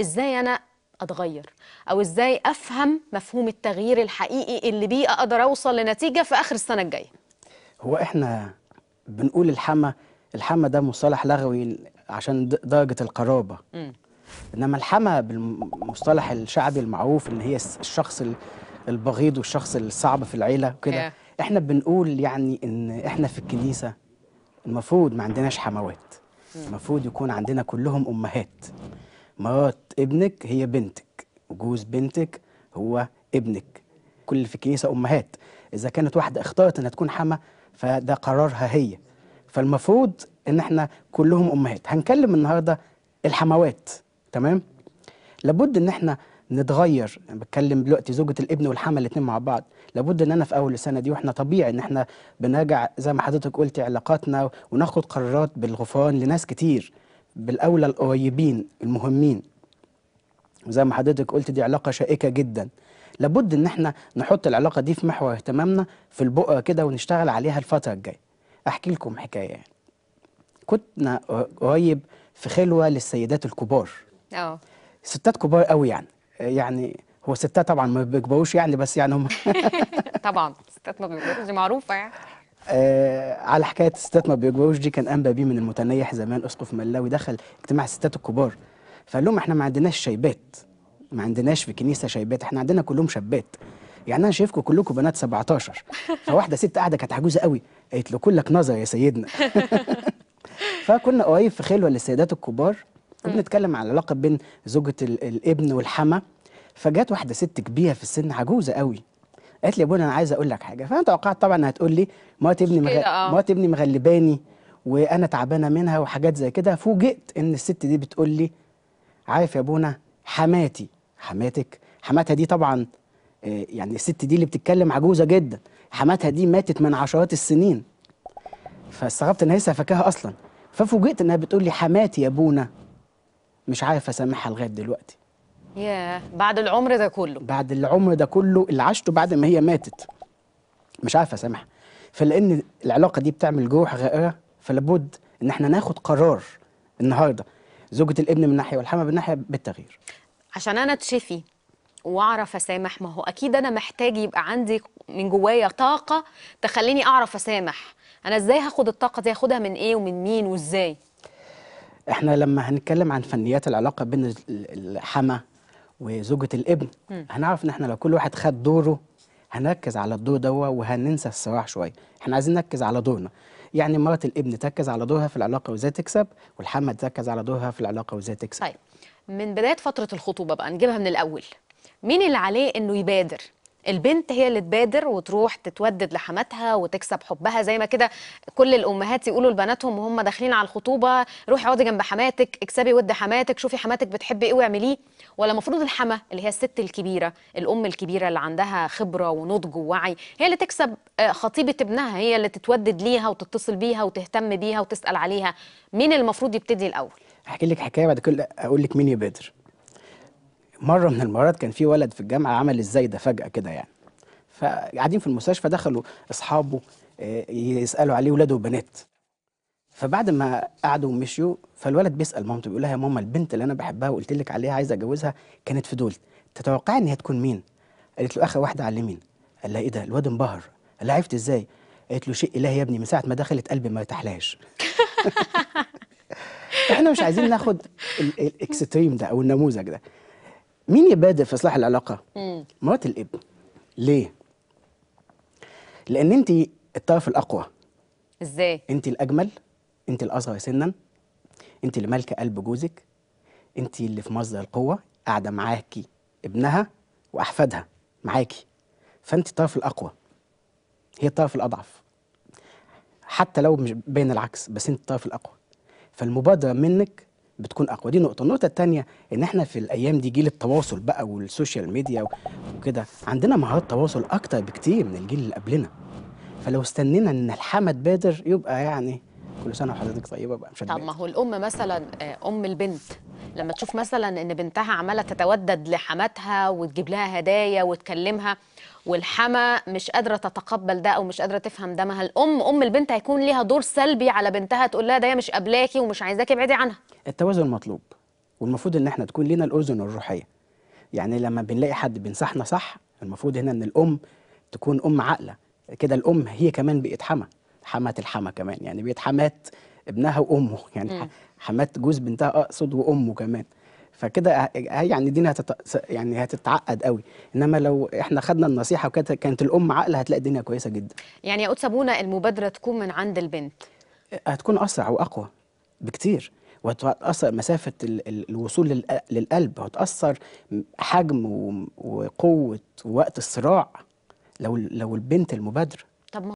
ازاي انا اتغير او ازاي افهم مفهوم التغيير الحقيقي اللي بيه اقدر اوصل لنتيجه في اخر السنه الجايه هو احنا بنقول الحما الحما ده مصطلح لغوي عشان درجه القرابه م. انما الحما بالمصطلح الشعبي المعروف ان هي الشخص البغيض والشخص الصعب في العيله وكده احنا بنقول يعني ان احنا في الكنيسه المفروض ما عندناش حموات المفروض يكون عندنا كلهم امهات مرات ابنك هي بنتك وجوز بنتك هو ابنك كل في الكنيسة أمهات إذا كانت واحدة اختارت إنها تكون حما فده قرارها هي فالمفروض إن إحنا كلهم أمهات هنكلم النهاردة الحموات تمام لابد إن إحنا نتغير بتكلم دلوقتي زوجة الابن والحما الاثنين مع بعض لابد ان انا في اول السنه دي واحنا طبيعي ان احنا بنراجع زي ما حضرتك قلتي علاقاتنا وناخد قرارات بالغفران لناس كتير بالاولى القريبين المهمين زي ما حضرتك قلت دي علاقه شائكه جدا لابد ان احنا نحط العلاقه دي في محور اهتمامنا في البؤره كده ونشتغل عليها الفتره الجايه احكي لكم حكايه يعني كنا قريب في خلوه للسيدات الكبار اه ستات كبار قوي يعني يعني هو ستات طبعا ما بيكبروش يعني بس يعني هم طبعا ستات ما بيكبروش دي معروفه يعني آه على حكايه الستات ما بيكبروش دي كان انبا بيه من المتنيح زمان اسقف ملاوي دخل اجتماع الستات الكبار فقال لهم احنا ما عندناش شيبات ما عندناش في الكنيسه شيبات احنا عندنا كلهم شابات يعني انا شايفكم كلكم بنات 17 فواحده ست قاعده كانت عجوزه قوي قالت له كلك نظر يا سيدنا فكنا قريب في خلوه للسيدات الكبار وبنتكلم على العلاقه بين زوجه الابن والحما فجت واحده ست كبيره في السن عجوزه قوي قالت لي يا ابونا انا عايزه اقول لك حاجه فانا توقعت طبعا هتقول لي مرات ابني مغ... مرات آه. ابني مغلباني وانا تعبانه منها وحاجات زي كده فوجئت ان الست دي بتقول لي عارف يا ابونا حماتي حماتك حماتها دي طبعا آه، يعني الست دي اللي بتتكلم عجوزه جدا حماتها دي ماتت من عشرات السنين فاستغربت ان هي لسه اصلا ففوجئت انها بتقول لي حماتي يا ابونا مش عارف اسامحها لغايه دلوقتي ياه بعد العمر ده كله بعد العمر ده كله اللي عشته بعد ما هي ماتت مش عارفه اسامحها فلان العلاقه دي بتعمل جروح غائره فلابد ان احنا ناخد قرار النهارده زوجة الابن من ناحيه والحما من ناحيه بالتغيير عشان انا اتشفي واعرف اسامح ما هو اكيد انا محتاج يبقى عندي من جوايا طاقه تخليني اعرف اسامح انا ازاي هاخد الطاقه دي هاخدها من ايه ومن مين وازاي احنا لما هنتكلم عن فنيات العلاقه بين الحما وزوجة الابن هنعرف ان احنا لو كل واحد خد دوره هنركز على الدور دوا وهننسى الصراع شويه احنا عايزين نركز على دورنا يعني مرات الابن تركز على دورها في العلاقه وازاي تكسب والحمد تركز على دورها في العلاقه وازاي تكسب طيب من بدايه فتره الخطوبه بقى نجيبها من الاول مين اللي عليه انه يبادر البنت هي اللي تبادر وتروح تتودد لحماتها وتكسب حبها زي ما كده كل الامهات يقولوا لبناتهم وهم داخلين على الخطوبه روحي اقعدي جنب حماتك اكسبي ود حماتك شوفي حماتك بتحبي ايه واعمليه ولا المفروض الحما اللي هي الست الكبيره الام الكبيره اللي عندها خبره ونضج ووعي هي اللي تكسب آه، خطيبه ابنها هي اللي تتودد ليها وتتصل بيها وتهتم بيها وتسال عليها مين المفروض يبتدي الاول احكي لك حكايه بعد كل اقول لك مين يبادر مره من المرات كان في ولد في الجامعه عمل ازاي ده فجاه كده يعني فقاعدين في المستشفى دخلوا اصحابه آه، يسالوا عليه ولاده وبنات فبعد ما قعدوا ومشيوا فالولد بيسال مامته بيقول لها يا ماما البنت اللي انا بحبها وقلت لك عليها عايز أجوزها كانت في دول تتوقعي ان هي تكون مين قالت له اخر واحده على اليمين قال لها ايه ده الواد انبهر قال لها عرفت ازاي قالت له شيء الهي يا ابني من ساعه ما دخلت قلبي ما ارتاحلهاش احنا مش عايزين ناخد الاكستريم ده او النموذج ده مين يبادر في اصلاح العلاقه مرات الابن ليه لان انت الطرف الاقوى ازاي انت الاجمل انت الاصغر سنا انت اللي مالكه قلب جوزك انت اللي في مصدر القوه قاعده معاكي ابنها واحفادها معاكي فانت الطرف الاقوى هي الطرف الاضعف حتى لو مش بين العكس بس انت الطرف الاقوى فالمبادره منك بتكون اقوى دي نقطه النقطه الثانيه ان احنا في الايام دي جيل التواصل بقى والسوشيال ميديا وكده عندنا مهارات تواصل اكتر بكتير من الجيل اللي قبلنا فلو استنينا ان الحمد بادر يبقى يعني كل سنه وحضرتك طيبه بقى مش طب ما هو الام مثلا آه، ام البنت لما تشوف مثلا ان بنتها عماله تتودد لحماتها وتجيب لها هدايا وتكلمها والحما مش قادره تتقبل ده او مش قادره تفهم ده ما الام ام البنت هيكون ليها دور سلبي على بنتها تقول لها ده هي مش قابلاكي ومش عايزاكي ابعدي عنها التوازن مطلوب والمفروض ان احنا تكون لنا الاذن الروحيه يعني لما بنلاقي حد بينصحنا صح المفروض هنا ان الام تكون ام عاقله كده الام هي كمان بقت حما حمات الحما كمان يعني بقت حمات ابنها وامه يعني حمات جوز بنتها اقصد وامه كمان فكده يعني الدنيا يعني هتتعقد قوي انما لو احنا خدنا النصيحه وكانت كانت الام عاقله هتلاقي الدنيا كويسه جدا يعني يا سابونا المبادره تكون من عند البنت هتكون اسرع واقوى بكتير وهتأثر مسافة الوصول للقلب هتأثر حجم وقوة ووقت الصراع لو لو البنت المبادرة طب